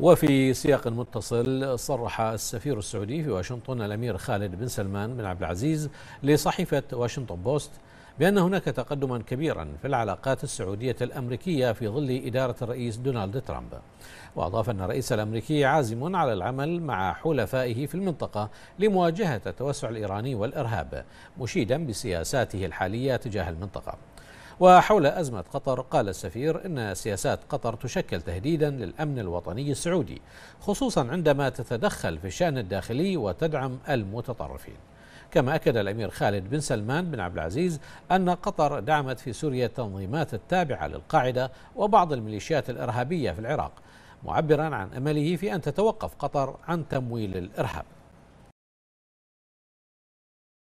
وفي سياق متصل صرح السفير السعودي في واشنطن الامير خالد بن سلمان بن عبد العزيز لصحيفه واشنطن بوست بأن هناك تقدما كبيرا في العلاقات السعودية الأمريكية في ظل إدارة الرئيس دونالد ترامب وأضاف أن الرئيس الأمريكي عازم على العمل مع حلفائه في المنطقة لمواجهة التوسع الإيراني والإرهاب مشيدا بسياساته الحالية تجاه المنطقة وحول أزمة قطر قال السفير إن سياسات قطر تشكل تهديدا للأمن الوطني السعودي خصوصا عندما تتدخل في الشأن الداخلي وتدعم المتطرفين كما أكد الأمير خالد بن سلمان بن عبد العزيز أن قطر دعمت في سوريا التنظيمات التابعة للقاعدة وبعض الميليشيات الإرهابية في العراق معبرا عن أمله في أن تتوقف قطر عن تمويل الإرهاب